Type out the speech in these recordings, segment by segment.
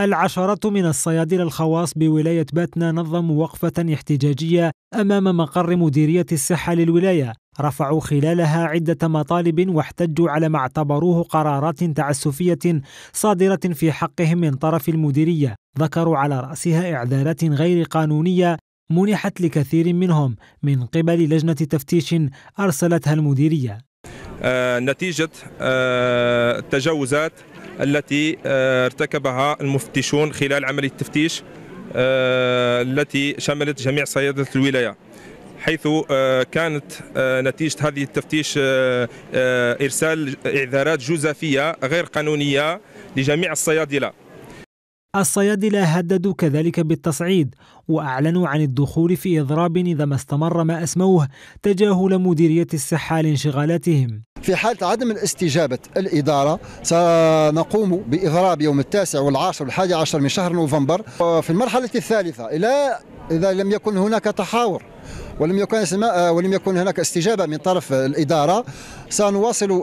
العشرة من الصيادلة الخواص بولاية باتنا نظموا وقفة احتجاجية أمام مقر مديرية الصحة للولاية رفعوا خلالها عدة مطالب واحتجوا على ما اعتبروه قرارات تعسفية صادرة في حقهم من طرف المديرية ذكروا على رأسها إعدادات غير قانونية منحت لكثير منهم من قبل لجنة تفتيش أرسلتها المديرية آه نتيجة آه تجاوزات التي آه، ارتكبها المفتشون خلال عملية التفتيش آه، التي شملت جميع صيادلة الولاية حيث آه، كانت نتيجة هذه التفتيش إرسال إعذارات جزافية غير قانونية لجميع الصيادلة الصيادلة هددوا كذلك بالتصعيد وأعلنوا عن الدخول في إضراب إذا ما استمر ما أسموه تجاهل مديرية الصحة لانشغالاتهم في حالة عدم الاستجابة الإدارة سنقوم بإضراب يوم التاسع والعاشر والحادي عشر من شهر نوفمبر في المرحلة الثالثة إلى إذا لم يكن هناك تحاور ولم يكن ولم يكن هناك استجابه من طرف الاداره سنواصل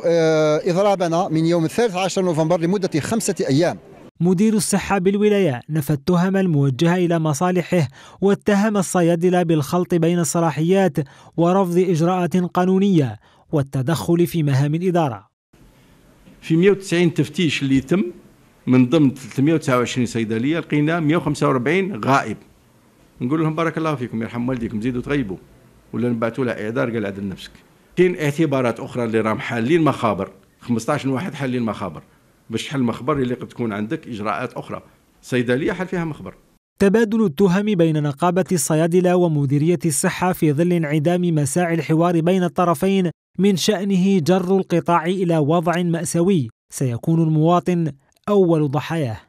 اضرابنا آه، من يوم الثالث عشر نوفمبر لمده خمسه ايام مدير الصحة بالولاية نفى التهم الموجهة إلى مصالحه واتهم الصيادلة بالخلط بين الصلاحيات ورفض إجراءات قانونية والتدخل في مهام الإدارة في 190 تفتيش اللي تم من ضمن 329 صيدلية لقينا 145 غائب نقول لهم بارك الله فيكم يرحم والديكم زيدوا تغيبوا ولا نبعثوا لها إعذار قال عدل نفسك كاين اعتبارات أخرى اللي راهم حالين مخابر 15 واحد حالين مخابر باش تحل مخبر اللي قد تكون عندك إجراءات أخرى صيدلية حل فيها مخبر تبادل التهم بين نقابة الصيادلة ومديرية الصحة في ظل انعدام مساعي الحوار بين الطرفين من شأنه جر القطاع إلى وضع مأساوي سيكون المواطن أول ضحاياه